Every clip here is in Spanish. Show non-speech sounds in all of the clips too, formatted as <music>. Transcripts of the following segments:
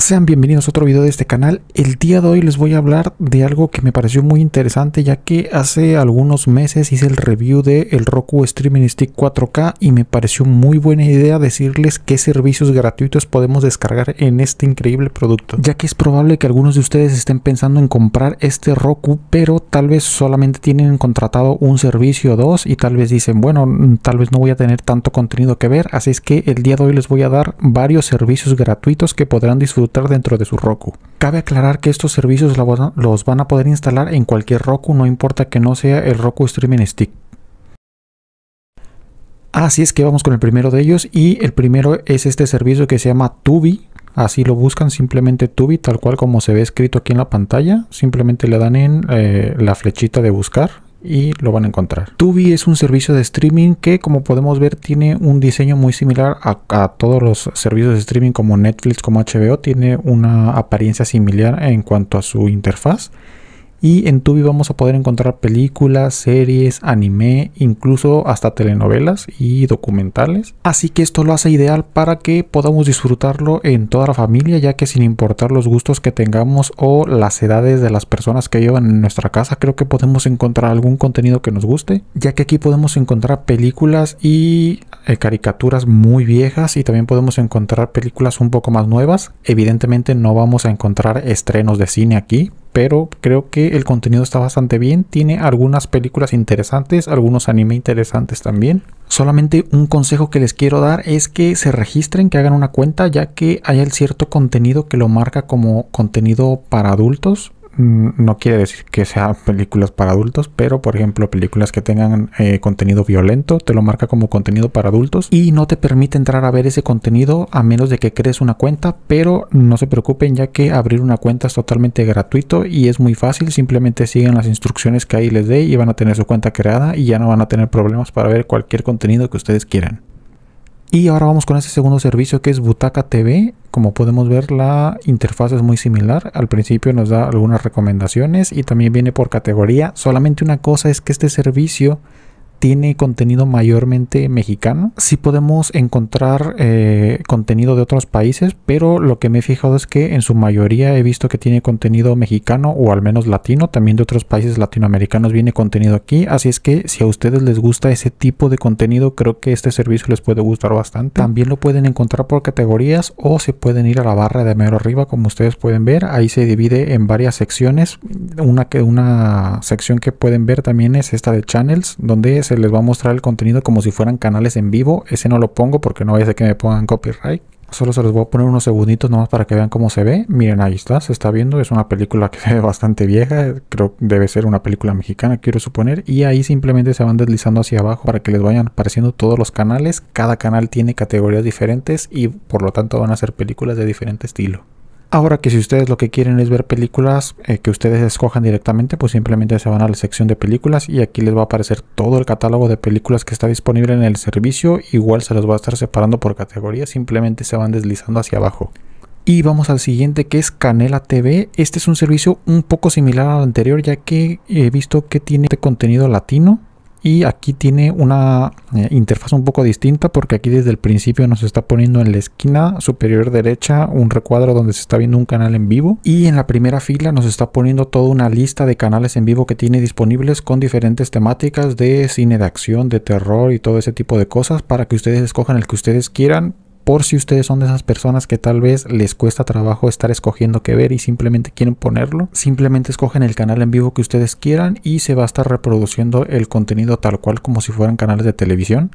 Sean bienvenidos a otro video de este canal. El día de hoy les voy a hablar de algo que me pareció muy interesante ya que hace algunos meses hice el review de el Roku Streaming Stick 4K y me pareció muy buena idea decirles qué servicios gratuitos podemos descargar en este increíble producto. Ya que es probable que algunos de ustedes estén pensando en comprar este Roku pero tal vez solamente tienen contratado un servicio o dos y tal vez dicen bueno mm, tal vez no voy a tener tanto contenido que ver así es que el día de hoy les voy a dar varios servicios gratuitos que podrán disfrutar dentro de su Roku. Cabe aclarar que estos servicios los van a poder instalar en cualquier Roku, no importa que no sea el Roku Streaming Stick. Así es que vamos con el primero de ellos y el primero es este servicio que se llama Tubi. Así lo buscan simplemente Tubi, tal cual como se ve escrito aquí en la pantalla. Simplemente le dan en eh, la flechita de buscar y lo van a encontrar. Tubi es un servicio de streaming que como podemos ver tiene un diseño muy similar a, a, todos los servicios de streaming como Netflix, como HBO, tiene una apariencia similar en cuanto a su interfaz. Y en Tubi vamos a poder encontrar películas, series, anime, incluso hasta telenovelas y documentales. Así que esto lo hace ideal para que podamos disfrutarlo en toda la familia, ya que sin importar los gustos que tengamos o las edades de las personas que llevan en nuestra casa, creo que podemos encontrar algún contenido que nos guste, ya que aquí podemos encontrar películas y eh, caricaturas muy viejas y también podemos encontrar películas un poco más nuevas. Evidentemente no vamos a encontrar estrenos de cine aquí, pero creo que el contenido está bastante bien. Tiene algunas películas interesantes, algunos anime interesantes también. Solamente un consejo que les quiero dar es que se registren, que hagan una cuenta, ya que hay el cierto contenido que lo marca como contenido para adultos. Mm, no quiere decir que sean películas para adultos, pero por ejemplo películas que tengan eh, contenido violento te lo marca como contenido para adultos y no te permite entrar a ver ese contenido a menos de que crees una cuenta, pero no se preocupen ya que abrir una cuenta es totalmente gratuito y es muy fácil, simplemente siguen las instrucciones que ahí les dé y van a tener su cuenta creada y ya no van a tener problemas para ver cualquier contenido que ustedes quieran. Y ahora vamos con este segundo servicio que es Butaca TV. Como podemos ver la interfaz es muy similar. Al principio nos da algunas recomendaciones y también viene por categoría. Solamente una cosa es que este servicio tiene contenido mayormente mexicano. Sí podemos encontrar eh, contenido de otros países, pero lo que me he fijado es que en su mayoría he visto que tiene contenido mexicano o al menos latino. También de otros países latinoamericanos viene contenido aquí. Así es que si a ustedes les gusta ese tipo de contenido, creo que este servicio les puede gustar bastante. También lo pueden encontrar por categorías o se pueden ir a la barra de mero arriba, como ustedes pueden ver. Ahí se divide en varias secciones. Una, que, una sección que pueden ver también es esta de channels, donde es se les va a mostrar el contenido como si fueran canales en vivo. Ese no lo pongo porque no vaya a ser que me pongan copyright. Solo se los voy a poner unos segunditos nomás para que vean cómo se ve. Miren, ahí está, se está viendo. Es una película que <laughs> se ve bastante vieja. Creo que debe ser una película mexicana, quiero suponer. Y ahí simplemente se van deslizando hacia abajo para que les vayan apareciendo todos los canales. Cada canal tiene categorías diferentes y por lo tanto van a ser películas de diferente estilo. Ahora que si ustedes lo que quieren es ver películas eh, que ustedes escojan directamente, pues simplemente se van a la sección de películas y aquí les va a aparecer todo el catálogo de películas que está disponible en el servicio. Igual se los va a estar separando por categorías, simplemente se van deslizando hacia abajo. Y vamos al siguiente que es Canela TV. Este es un servicio un poco similar al anterior ya que he visto que tiene este contenido latino y aquí tiene una eh, interfaz un poco distinta porque aquí desde el principio nos está poniendo en la esquina superior derecha un recuadro donde se está viendo un canal en vivo. Y en la primera fila nos está poniendo toda una lista de canales en vivo que tiene disponibles con diferentes temáticas de cine de acción, de terror y todo ese tipo de cosas para que ustedes escojan el que ustedes quieran por si ustedes son de esas personas que tal vez les cuesta trabajo estar escogiendo qué ver y simplemente quieren ponerlo, simplemente escogen el canal en vivo que ustedes quieran y se va a estar reproduciendo el contenido tal cual como si fueran canales de televisión.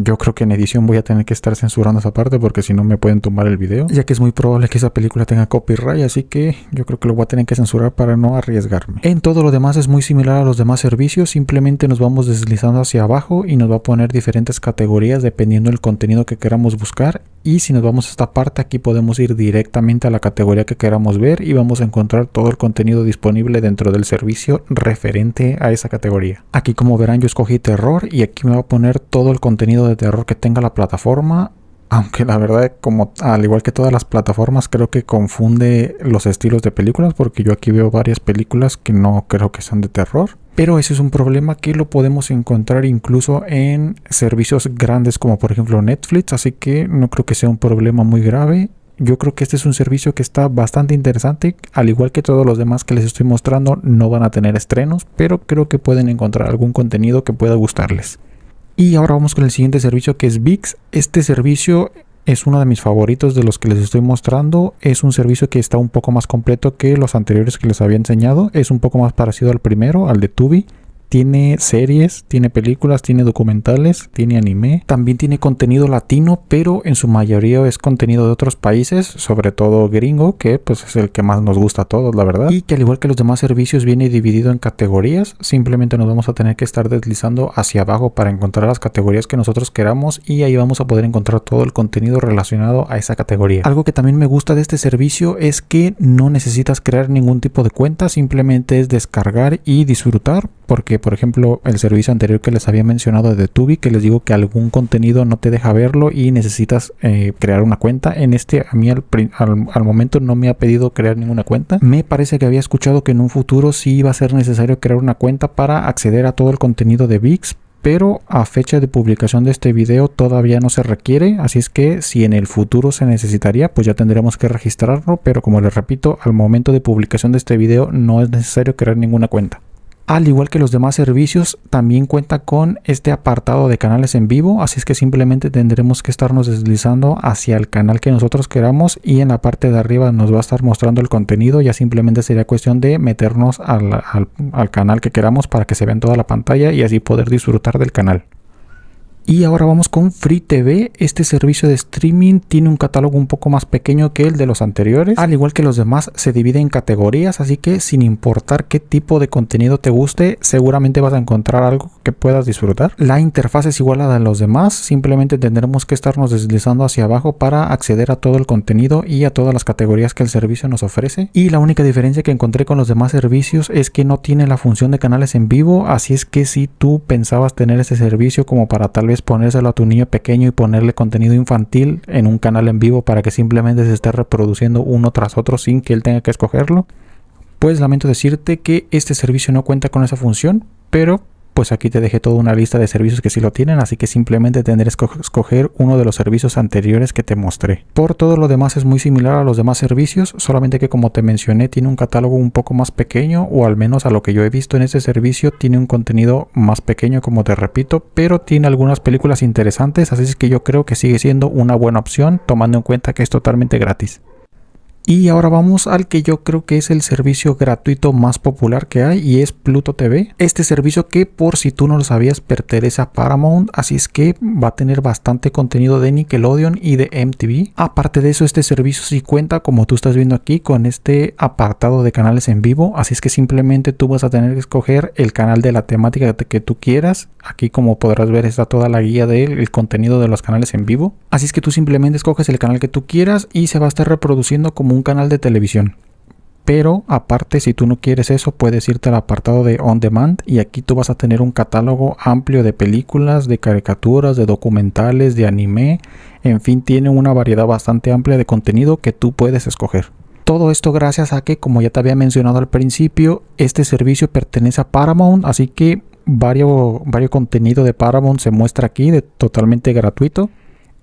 Yo creo que en edición voy a tener que estar censurando esa parte porque si no me pueden tumbar el video, ya que es muy probable que esa película tenga copyright, así que yo creo que lo voy a tener que censurar para no arriesgarme. En todo lo demás es muy similar a los demás servicios, simplemente nos vamos deslizando hacia abajo y nos va a poner diferentes categorías dependiendo del contenido que queramos buscar y si nos vamos a esta parte aquí podemos ir directamente a la categoría que queramos ver y vamos a encontrar todo el contenido disponible dentro del servicio referente a esa categoría. Aquí como verán yo escogí terror y aquí me va a poner todo el contenido de terror que tenga la plataforma, aunque la verdad como al igual que todas las plataformas creo que confunde los estilos de películas porque yo aquí veo varias películas que no creo que sean de terror. Pero ese es un problema que lo podemos encontrar incluso en servicios grandes como por ejemplo Netflix, así que no creo que sea un problema muy grave yo creo que este es un servicio que está bastante interesante. Al igual que todos los demás que les estoy mostrando, no van a tener estrenos, pero creo que pueden encontrar algún contenido que pueda gustarles. Y ahora vamos con el siguiente servicio que es VIX. Este servicio es uno de mis favoritos de los que les estoy mostrando. Es un servicio que está un poco más completo que los anteriores que les había enseñado. Es un poco más parecido al primero, al de Tubi. Tiene series, tiene películas, tiene documentales, tiene anime. También tiene contenido latino, pero en su mayoría es contenido de otros países, sobre todo gringo, que pues es el que más nos gusta a todos, la verdad. Y que al igual que los demás servicios viene dividido en categorías. Simplemente nos vamos a tener que estar deslizando hacia abajo para encontrar las categorías que nosotros queramos y ahí vamos a poder encontrar todo el contenido relacionado a esa categoría. Algo que también me gusta de este servicio es que no necesitas crear ningún tipo de cuenta, simplemente es descargar y disfrutar porque por ejemplo el servicio anterior que les había mencionado de Tubi, que les digo que algún contenido no te deja verlo y necesitas eh, crear una cuenta, en este a mí al, al, momento no me ha pedido crear ninguna cuenta. Me parece que había escuchado que en un futuro sí iba a ser necesario crear una cuenta para acceder a todo el contenido de VIX. Pero a fecha de publicación de este video todavía no se requiere, así es que si en el futuro se necesitaría, pues ya tendremos que registrarlo, pero como les repito, al momento de publicación de este video no es necesario crear ninguna cuenta. Al igual que los demás servicios, también cuenta con este apartado de canales en vivo, así es que simplemente tendremos que estarnos deslizando hacia el canal que nosotros queramos y en la parte de arriba nos va a estar mostrando el contenido, ya simplemente sería cuestión de meternos al, canal que queramos para que se vea en toda la pantalla y así poder disfrutar del canal. Y ahora vamos con Free TV. Este servicio de streaming tiene un catálogo un poco más pequeño que el de los anteriores. Al igual que los demás, se divide en categorías, así que sin importar qué tipo de contenido te guste, seguramente vas a encontrar algo que puedas disfrutar. La interfaz es igual a la de los demás, simplemente tendremos que estarnos deslizando hacia abajo para acceder a todo el contenido y a todas las categorías que el servicio nos ofrece. Y la única diferencia que encontré con los demás servicios es que no tiene la función de canales en vivo, así es que si tú pensabas tener ese servicio como para tal vez ponérselo a tu niño pequeño y ponerle contenido infantil en un canal en vivo para que simplemente se esté reproduciendo uno tras otro sin que él tenga que escogerlo, pues lamento decirte que este servicio no cuenta con esa función, pero pues aquí te dejé toda una lista de servicios que sí lo tienen, así que simplemente tendrás que escoger uno de los servicios anteriores que te mostré. Por todo lo demás es muy similar a los demás servicios, solamente que como te mencioné tiene un catálogo un poco más pequeño o al menos a lo que yo he visto en este servicio tiene un contenido más pequeño como te repito, pero tiene algunas películas interesantes, así es que yo creo que sigue siendo una buena opción tomando en cuenta que es totalmente gratis. Y ahora vamos al que yo creo que es el servicio gratuito más popular que hay y es Pluto TV. Este servicio que por si tú no lo sabías pertenece a Paramount, así es que va a tener bastante contenido de Nickelodeon y de MTV. Aparte de eso, este servicio sí cuenta, como tú estás viendo aquí, con este apartado de canales en vivo, así es que simplemente tú vas a tener que escoger el canal de la temática que tú quieras. Aquí como podrás ver está toda la guía del contenido de los canales en vivo. Así es que tú simplemente escoges el canal que tú quieras y se va a estar reproduciendo como canal de televisión. Pero aparte, si tú no quieres eso, puedes irte al apartado de On Demand y aquí tú vas a tener un catálogo amplio de películas, de caricaturas, de documentales, de anime. En fin, tiene una variedad bastante amplia de contenido que tú puedes escoger. Todo esto gracias a que, como ya te había mencionado al principio, este servicio pertenece a Paramount, así que varios, varios contenido de Paramount se muestra aquí de totalmente gratuito.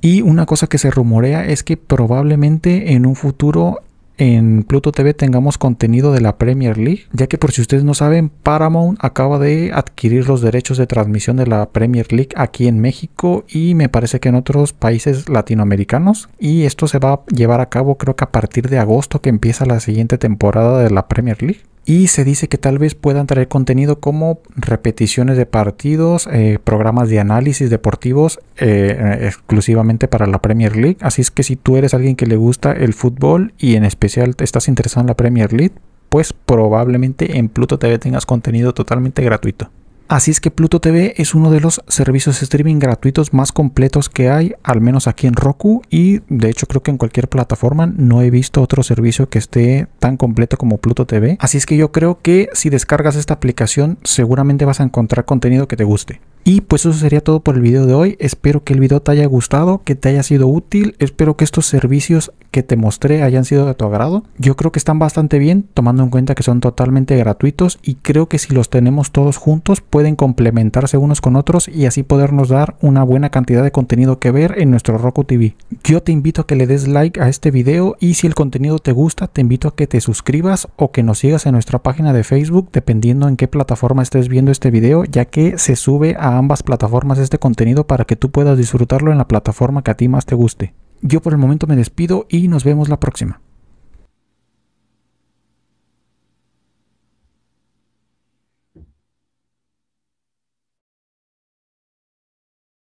Y una cosa que se rumorea es que probablemente en un futuro en Pluto TV tengamos contenido de la Premier League, ya que por si ustedes no saben, Paramount acaba de adquirir los derechos de transmisión de la Premier League aquí en México y me parece que en otros países latinoamericanos. Y esto se va a llevar a cabo creo que a partir de agosto que empieza la siguiente temporada de la Premier League y se dice que tal vez puedan traer contenido como repeticiones de partidos, eh, programas de análisis deportivos eh, eh, exclusivamente para la Premier League. Así es que si tú eres alguien que le gusta el fútbol y en especial estás interesado en la Premier League, pues probablemente en Pluto TV tengas contenido totalmente gratuito. Así es que Pluto TV es uno de los servicios streaming gratuitos más completos que hay, al menos aquí en Roku y de hecho creo que en cualquier plataforma no he visto otro servicio que esté tan completo como Pluto TV. Así es que yo creo que si descargas esta aplicación seguramente vas a encontrar contenido que te guste. Y pues eso sería todo por el video de hoy. Espero que el video te haya gustado, que te haya sido útil. Espero que estos servicios que te mostré hayan sido de tu agrado. Yo creo que están bastante bien, tomando en cuenta que son totalmente gratuitos y creo que si los tenemos todos juntos pueden complementarse unos con otros y así podernos dar una buena cantidad de contenido que ver en nuestro Roku TV. Yo te invito a que le des like a este video y si el contenido te gusta te invito a que te suscribas o que nos sigas en nuestra página de Facebook dependiendo en qué plataforma estés viendo este video ya que se sube a ambas plataformas este contenido para que tú puedas disfrutarlo en la plataforma que a ti más te guste. Yo por el momento me despido y nos vemos la próxima.